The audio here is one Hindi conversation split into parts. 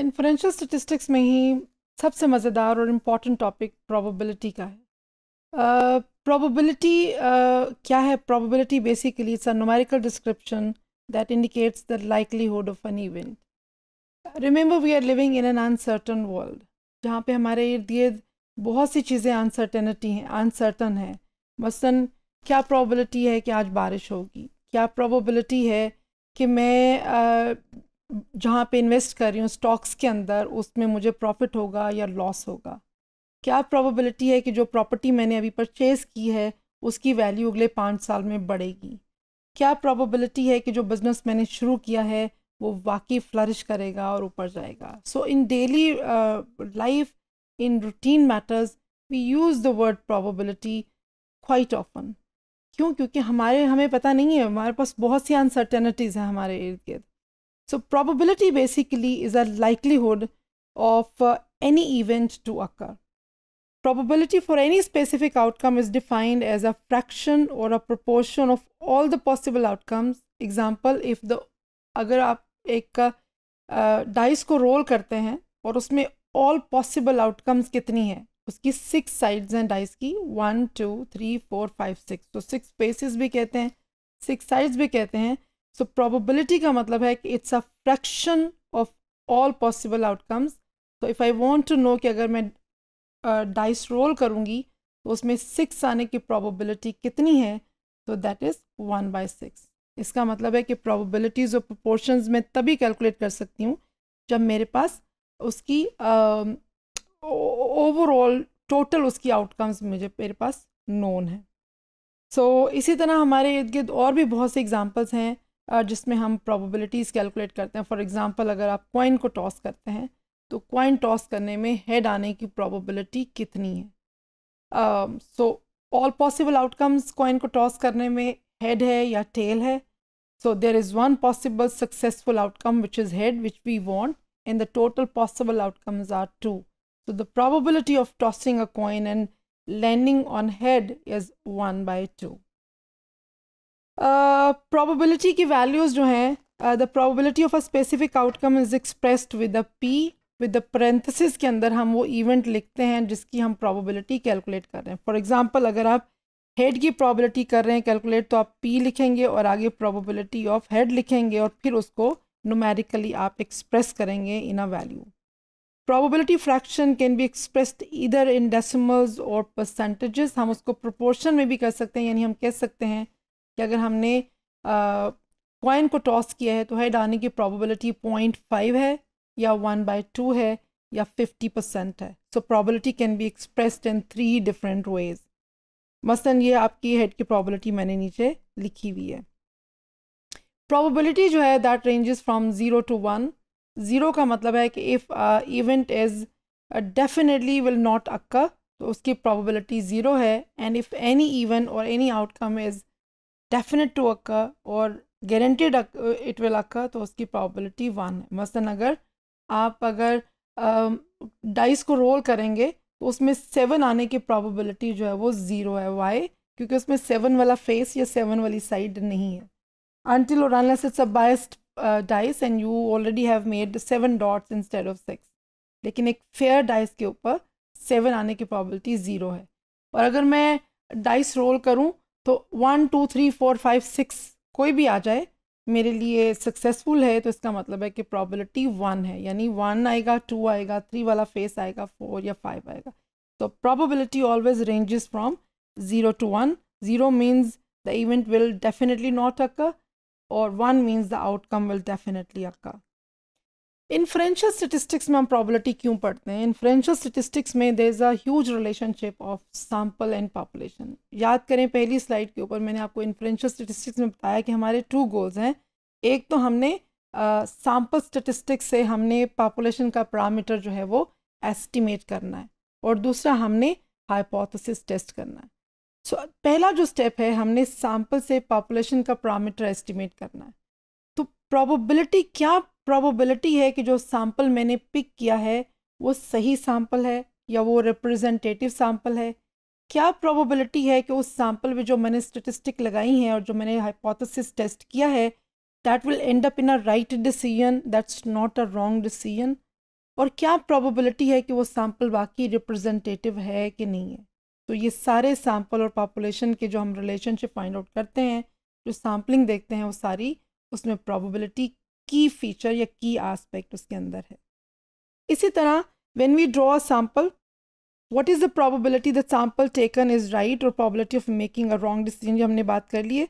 इन्फ्रेंशियल स्टेटिस्टिक्स में ही सबसे मज़ेदार और इम्पॉर्टेंट टॉपिक प्रोबेबिलिटी का है प्रोबेबिलिटी uh, uh, क्या है probability basically it's a numerical description that indicates the likelihood of an event remember we are living in an uncertain world जहाँ पे हमारे इर्द गिर्द बहुत सी चीज़ें अनसर्टेनिटी हैं अनसर्टन है मसलन क्या प्रोबेबिलिटी है कि आज बारिश होगी क्या प्रोबेबिलिटी है कि मैं uh, जहाँ पे इन्वेस्ट कर रही हूँ स्टॉक्स के अंदर उसमें मुझे प्रॉफिट होगा या लॉस होगा क्या प्रोबेबिलिटी है कि जो प्रॉपर्टी मैंने अभी परचेज़ की है उसकी वैल्यू अगले पाँच साल में बढ़ेगी क्या प्रॉबिलिटी है कि जो बिज़नेस मैंने शुरू किया है वो वाकई फ्लरिश करेगा और ऊपर जाएगा so in daily life in routine matters we use the word probability quite often क्यों क्योंकि हमारे हमें पता नहीं है हमारे पास बहुत सी अनसर्टेनिटीज़ हैं हमारे इर्द गिर्द So probability basically is a likelihood of uh, any event to occur. Probability for any specific outcome is defined as a fraction or a proportion of all the possible outcomes. Example, if the अगर आप एक डाइस uh, को रोल करते हैं और उसमें ऑल पॉसिबल आउटकम्स कितनी है उसकी सिक्स साइड्स हैं डाइस की one two three four five six so six faces bhi kehte hain six sides bhi kehte hain so probability का मतलब है कि it's a fraction of all possible outcomes तो if I want to know कि अगर मैं डाइस uh, रोल करूँगी तो उसमें सिक्स आने की प्रोबेबिलिटी कितनी है तो that is one by six इसका मतलब है कि प्रोबेबिलिटीज़ और प्रोपोर्शन मैं तभी कैलकुलेट कर सकती हूँ जब मेरे पास उसकी ओवरऑल uh, टोटल उसकी आउटकम्स मुझे मेरे पास नोन है सो so, इसी तरह हमारे इर्द गिर्द और भी बहुत से एग्जांपल्स हैं जिसमें हम प्रोबेबिलिटीज़ कैलकुलेट करते हैं फॉर एग्ज़ाम्पल अगर आप कॉइन को टॉस करते हैं तो कॉइन टॉस करने में हेड आने की प्रोबेबिलिटी कितनी है so all possible outcomes coin को टॉस करने में हेड है या टेल है so there is one possible successful outcome which is head which we want and the total possible outcomes are two so the probability of tossing a coin and landing on head is one by two probability uh, की वैल्यूज़ जो हैं the probability of a specific outcome is expressed with a P with the parenthesis के अंदर हम वो इवेंट लिखते हैं जिसकी हम प्रोबेबिलिटी कैलकुलेट कर रहे हैं फॉर एग्जांपल अगर आप हेड की प्रोबेबिलिटी कर रहे हैं कैलकुलेट तो आप पी लिखेंगे और आगे प्रोबेबिलिटी ऑफ हेड लिखेंगे और फिर उसको नुमेरिकली आप एक्सप्रेस करेंगे in a value probability fraction can be expressed इधर इन डेसिमल्स और परसेंटेजेस हम उसको प्रोपोर्शन में भी कर सकते हैं यानी हम कह सकते हैं कि अगर हमने कॉइन को टॉस किया है तो हेड आने की प्रॉबिलिटी पॉइंट फाइव है या वन बाई टू है या फिफ्टी परसेंट है so probability can be express in three different ways मसलन ये आपकी हेड की प्रॉबिलिटी मैंने नीचे लिखी हुई है प्रॉबिलिटी जो है that ranges from zero to one zero का मतलब है कि if event is definitely will not occur तो उसकी प्रॉबिलिटी ज़ीरो है एंड इफ़ एनी इवेंट और any outcome is definite to occur और गारंटेड इट विल अक्कर तो उसकी प्रॉबिलिटी वन है मसलन अगर आप अगर डाइस um, को रोल करेंगे तो उसमें सेवन आने की प्रॉबिलिटी जो है वो ज़ीरो है वाई क्योंकि उसमें सेवन वाला फेस या सेवन वाली साइड नहीं है अनटिल और unless it's a biased dice and you already have made seven dots instead of six लेकिन एक फेयर डाइस के ऊपर सेवन आने की प्रॉबिलिटी ज़ीरो है और अगर मैं डाइस रोल करूं तो one two three four five six कोई भी आ जाए मेरे लिए सक्सेसफुल है तो इसका मतलब है कि प्रॉबिलिटी वन है यानी वन आएगा टू आएगा थ्री वाला फेस आएगा फोर या फाइव आएगा तो probability always ranges from zero to one zero means the event will definitely not occur और one means the outcome will definitely occur inferential statistics में हम प्रॉबिलिटी क्यों पढ़ते हैं इन्फ्रेंशियल स्टेटिस्टिक्स में there is a huge relationship of sample and population याद करें पहली स्लाइड के ऊपर मैंने आपको इन्फ्लुएंशियल स्टेटिस्टिक्स में बताया कि हमारे टू गोल्स हैं एक तो हमने सैम्पल uh, स्टेटिस्टिक्स से हमने पॉपुलेशन का पैरामीटर जो है वो एस्टिमेट करना है और दूसरा हमने हाइपोथेसिस टेस्ट करना है सो so, पहला जो स्टेप है हमने सैम्पल से पॉपुलेशन का पैरामीटर एस्टिमेट करना है तो प्रोबेबिलिटी क्या प्रोबेबिलिटी है कि जो सैम्पल मैंने पिक किया है वो सही सैम्पल है या वो रिप्रेजेंटेटिव सैम्पल है क्या प्रोबेबिलिटी है कि उस सैम्पल में जो मैंने स्टेटिस्टिक लगाई हैं और जो मैंने हाइपोथेसिस टेस्ट किया है that will end up in a right decision that's not a wrong decision और क्या प्रोबेबिलिटी है कि वो सैम्पल बाकी रिप्रेजेंटेटिव है कि नहीं है तो ये सारे सैम्पल और पॉपुलेशन के जो हम रिलेशनशिप फाइंड आउट करते हैं जो सैम्पलिंग देखते हैं वो सारी उसमें प्रॉबिलिटी की फीचर या की आस्पेक्ट उसके अंदर है इसी तरह when we draw a sample what is the probability the sample taken is right और probability of making a wrong decision जो हमने बात कर ली है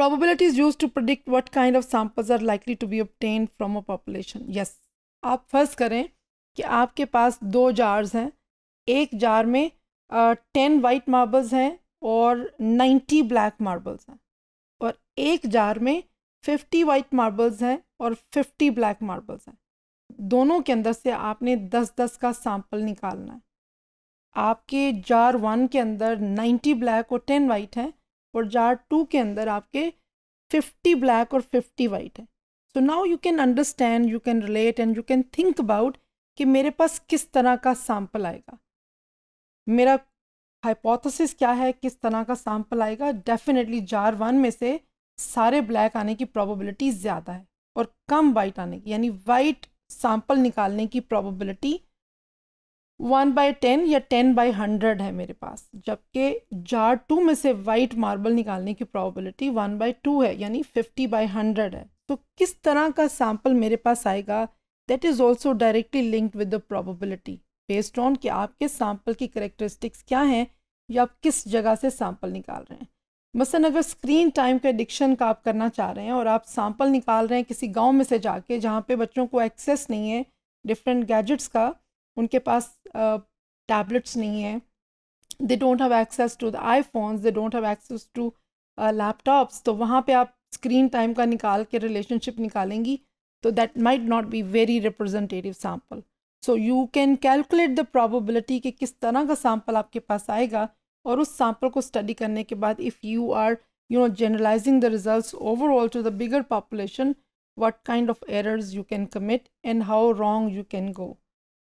probability use to to what kind of of are likely to be be obtained a population yes आप फर्ज करें कि आपके पास दो जार्स हैं एक जार में टेन वाइट मार्बल्स हैं और नाइन्टी ब्लैक मार्बल्स हैं और एक जार में फिफ्टी वाइट मार्बल्स हैं और फिफ्टी ब्लैक मार्बल्स हैं दोनों के अंदर से आपने दस दस का सैम्पल निकालना है आपके जार वन के अंदर नाइन्टी ब्लैक और टेन वाइट हैं और जार टू के अंदर आपके फिफ्टी ब्लैक और फिफ्टी वाइट है so now you can understand you can relate and you can think about कि मेरे पास किस तरह का सैम्पल आएगा मेरा हाइपोथेसिस क्या है किस तरह का सैम्पल आएगा डेफिनेटली जार वन में से सारे ब्लैक आने की प्रोबेबिलिटी ज़्यादा है और कम वाइट आने की यानी वाइट सैंपल निकालने की प्रोबेबिलिटी वन बाई टेन या टेन बाई हंड्रेड है मेरे पास जबकि जार टू में से वाइट मार्बल निकालने की प्रोबेबिलिटी वन बाई टू है यानी फिफ्टी बाई हंड्रेड है तो किस तरह का सैंपल मेरे पास आएगा that is also directly linked with the probability based on कि आपके सैंपल की करेक्टरिस्टिक्स क्या हैं या आप किस जगह से सैंपल निकाल रहे हैं मसलन अगर स्क्रीन टाइम का एडिक्शन का आप करना चाह रहे हैं और आप सैम्पल निकाल रहे हैं किसी गांव में से जाके जहाँ पे बच्चों को एक्सेस नहीं है डिफरेंट गैजेट्स का उनके पास टैबलेट्स uh, नहीं है they don't have access to the iPhones they don't have access to laptops तो वहाँ पे आप स्क्रीन टाइम का निकाल के रिलेशनशिप निकालेंगी तो that might not be very representative sample so you can calculate the probability कि किस तरह का सैम्पल आपके पास आएगा और उस सैंपल को स्टडी करने के बाद if you are you know generalizing the results overall to the bigger population what kind of errors you can commit and how wrong you can go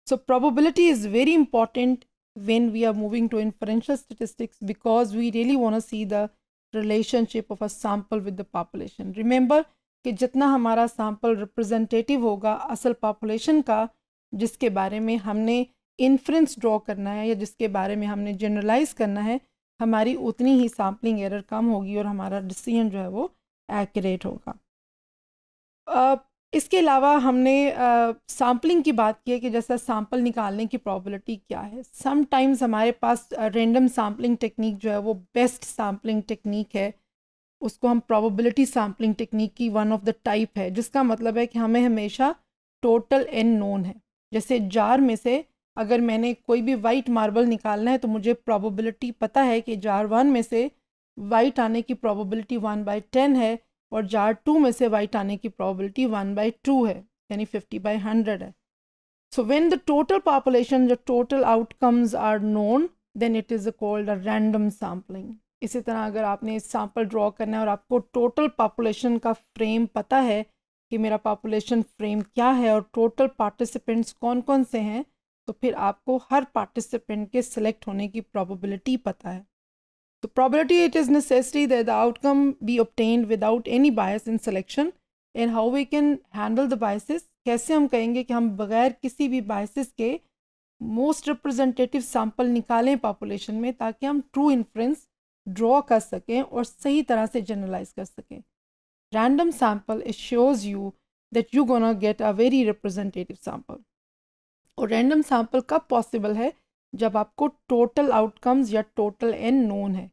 so probability is very important when we are moving to inferential statistics because we really want see the relationship of a sample with the population remember कि जितना हमारा सैम्पल रिप्रजेंटेटिव होगा असल पॉपुलेशन का जिसके बारे में हमने इन्फ्रेंस ड्रॉ करना है या जिसके बारे में हमने जनरलाइज करना है हमारी उतनी ही सैम्पलिंग एरर कम होगी और हमारा डिसीजन जो है वो एक्यूरेट होगा uh, इसके अलावा हमने सैम्पलिंग की बात की है कि जैसा सैम्पल निकालने की प्रॉबिलिटी क्या है समटाइम्स हमारे पास रेंडम सैम्पलिंग टेक्निक जो है वो बेस्ट सैम्पलिंग टेक्निक है उसको हम प्रोबेबिलिटी सैम्पलिंग टेक्निक की वन ऑफ द टाइप है जिसका मतलब है कि हमें हमेशा टोटल एन नोन है जैसे जार में से अगर मैंने कोई भी वाइट मार्बल निकालना है तो मुझे प्रोबेबिलिटी पता है कि जार वन में से वाइट आने की प्रोबेबिलिटी वन बाई टेन है और जार टू में से वाइट आने की प्रोबेबिलिटी वन बाई टू है यानी फिफ्टी बाई हंड्रेड है so when the total population the total outcomes are known then it is called a random sampling इसी तरह अगर आपने सैम्पल ड्रॉ करना है और आपको टोटल पॉपुलेशन का फ्रेम पता है कि मेरा पॉपुलेशन फ्रेम क्या है और टोटल पार्टिसिपेंट्स कौन कौन से हैं तो फिर आपको हर पार्टिसिपेंट के सिलेक्ट होने की प्रोबेबिलिटी पता है तो probability it is necessary that the outcome be obtain without any bias in selection and how we can handle the biases कैसे हम कहेंगे कि हम बगैर किसी भी बायसेस के मोस्ट रिप्रेजेंटेटिव सैंपल निकालें पॉपुलेशन में ताकि हम ट्रू इन्फ्लुएंस ड्रॉ कर सकें और सही तरह से जनरलाइज कर सकें रैंडम सैम्पल इट श्योज you that you gonna get a very representative sample और रैंडम सैंपल कब पॉसिबल है जब आपको टोटल आउटकम्स या टोटल एन नोन है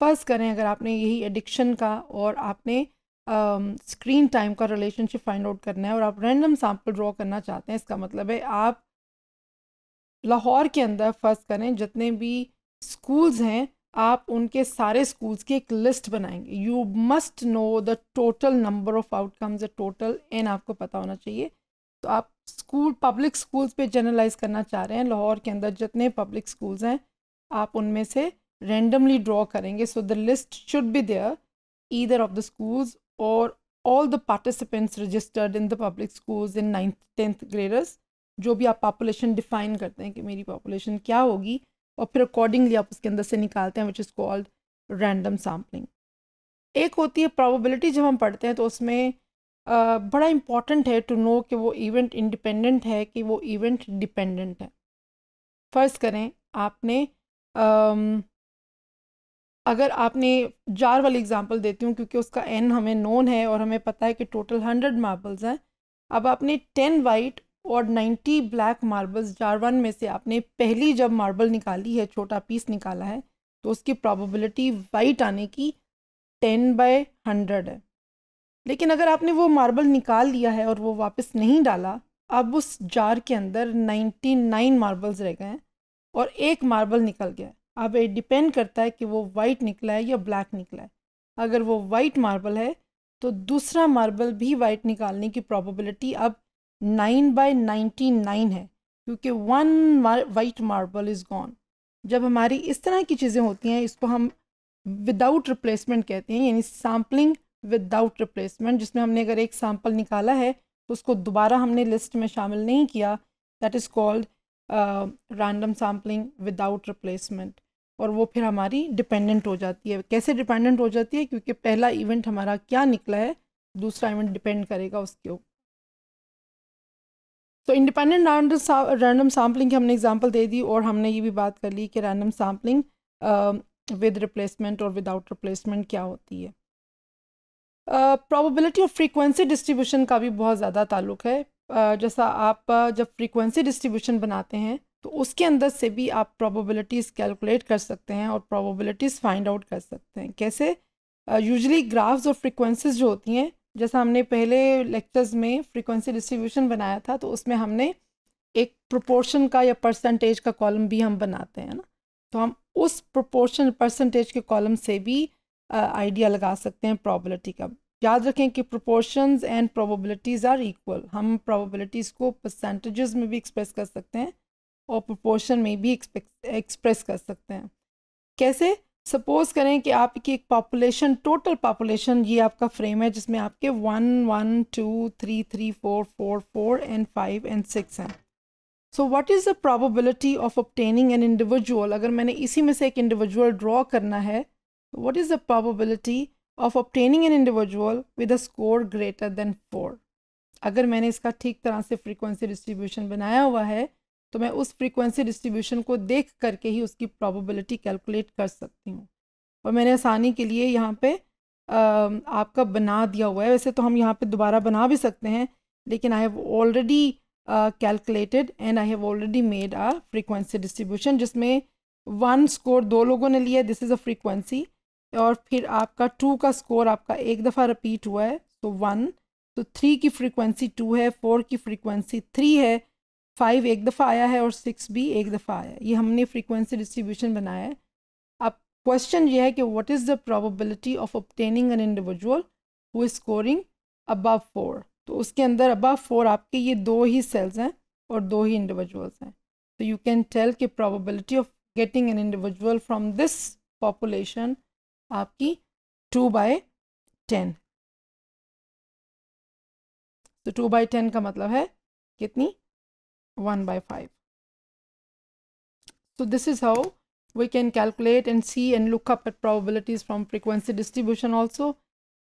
फर्ज करें अगर आपने यही एडिक्शन का और आपने स्क्रीन uh, टाइम का रिलेशनशिप फाइंड आउट करना है और आप रैंडम सैंपल ड्रॉ करना चाहते हैं इसका मतलब है आप लाहौर के अंदर फर्ज करें जितने भी स्कूल्स हैं आप उनके सारे स्कूल्स की एक लिस्ट बनाएंगे you must know the total number of outcomes या टोटल एन आपको पता होना चाहिए तो आप स्कूल पब्लिक स्कूल्स पे जनरलाइज करना चाह रहे हैं लाहौर के अंदर जितने पब्लिक स्कूल्स हैं आप उनमें से रेंडमली ड्रॉ करेंगे so the list should be there either of the schools और all the participants registered in the public schools in ninth tenth graders जो भी आप पॉपुलेशन डिफाइन करते हैं कि मेरी पॉपुलेशन क्या होगी और फिर अकॉर्डिंगली आप उसके अंदर से निकालते हैं which is called random sampling एक होती है प्रॉबिलिटी जब हम पढ़ते हैं तो उसमें बड़ा इम्पॉर्टेंट है टू नो कि वो इवेंट इंडिपेंडेंट है कि वो इवेंट डिपेंडेंट है फ़र्ज़ करें आपने आम, अगर आपने जार वाली एग्जांपल देती हूँ क्योंकि उसका एन हमें नोन है और हमें पता है कि टोटल हंड्रेड मार्बल्स हैं अब आपने टेन वाइट और ninety black marbles jar one में से आपने पहली जब मार्बल निकाली है छोटा पीस निकाला है तो उसकी प्रॉबिलिटी वाइट आने की टेन बाय हंड्रेड है लेकिन अगर आपने वो मार्बल निकाल लिया है और वो वापस नहीं डाला अब उस जार के अंदर 99 मार्बल्स रह गए हैं और एक मार्बल निकल गया है अब ये डिपेंड करता है कि वो वाइट निकला है या ब्लैक निकला है अगर वो वाइट मार्बल है तो दूसरा मार्बल भी वाइट निकालने की प्रॉबिलिटी अब नाइन बाई नाइन्टी नाइन है क्योंकि one white marble is gone जब हमारी इस तरह की चीज़ें होती हैं इसको हम विदाउट रिप्लेसमेंट कहते हैं यानी सैम्पलिंग विदाउट रिप्लेसमेंट जिसमें हमने अगर एक सैम्पल निकाला है तो उसको दोबारा हमने लिस्ट में शामिल नहीं किया that is called random sampling without replacement और वो फिर हमारी डिपेंडेंट हो जाती है कैसे डिपेंडेंट हो जाती है क्योंकि पहला इवेंट हमारा क्या निकला है दूसरा इवेंट डिपेंड करेगा उसके ऊपर तो इंडिपेंडेंट रैंडम सैम्पलिंग की हमने एग्जांपल दे दी और हमने ये भी बात कर ली कि रैंडम सैम्पलिंग विद रिप्लेसमेंट और विदाउट रिप्लेसमेंट क्या होती है प्रॉबिलिटी और फ्रीक्वेंसी डिस्ट्रीब्यूशन का भी बहुत ज़्यादा ताल्लुक है uh, जैसा आप जब फ्रीक्वेंसी डिस्ट्रीब्यूशन बनाते हैं तो उसके अंदर से भी आप प्रोबेबिलिटीज़ कैलकुलेट कर सकते हैं और प्रोबेबिलिटीज़ फाइंड आउट कर सकते हैं कैसे यूजली uh, ग्राफ्स और फ्रीक्वेंसीज जो होती हैं जैसा हमने पहले लेक्चर्स में फ्रीक्वेंसी डिस्ट्रीब्यूशन बनाया था तो उसमें हमने एक प्रोपोर्शन का या परसेंटेज का कॉलम भी हम बनाते हैं ना तो हम उस प्रोपोर्शन परसेंटेज के कॉलम से भी आइडिया लगा सकते हैं प्रॉबिलिटी का याद रखें कि proportions and probabilities are equal हम प्रोबेबिलिटीज़ को परसेंटेजेस में भी एक्सप्रेस कर सकते हैं और प्रोपोर्शन में भी एक्सप्रेस कर सकते हैं कैसे सपोज करें कि आपकी एक पॉपुलेशन टोटल पॉपुलेशन ये आपका फ्रेम है जिसमें आपके one one two three three four four four and five and six हैं so what is the probability of obtaining an individual अगर मैंने इसी में से एक इंडिविजुअल ड्रॉ करना है what is the probability of obtaining an individual with a score greater than four अगर मैंने इसका ठीक तरह से फ्रीक्वेंसी डिस्ट्रीब्यूशन बनाया हुआ है तो मैं उस फ्रीक्वेंसी डिस्ट्रीब्यूशन को देख करके ही उसकी प्रोबेबिलिटी कैलकुलेट कर सकती हूँ और मैंने आसानी के लिए यहाँ पे आ, आपका बना दिया हुआ है वैसे तो हम यहाँ पे दोबारा बना भी सकते हैं लेकिन I have already calculated and I have already made a frequency distribution जिसमें वन स्कोर दो लोगों ने लिया दिस इज़ अ फ्रीक्वेंसी और फिर आपका टू का स्कोर आपका एक दफ़ा रिपीट हुआ है तो वन तो थ्री की फ्रीक्वेंसी टू है फोर की फ्रीक्वेंसी थ्री है फाइव एक दफ़ा आया है और सिक्स भी एक दफ़ा आया है ये हमने फ्रीक्वेंसी डिस्ट्रीब्यूशन बनाया है अब क्वेश्चन ये है कि what is the probability of obtaining an individual who is scoring above four तो उसके अंदर अबव फोर आपके ये दो ही सेल्स हैं और दो ही इंडिविजुअल्स हैं तो यू कैन टेल कि probability of getting an individual from this population आपकी टू बाय टेन तो टू बाय टेन का मतलब है कितनी one by five so this is how we can calculate and see and look up at probabilities from frequency distribution also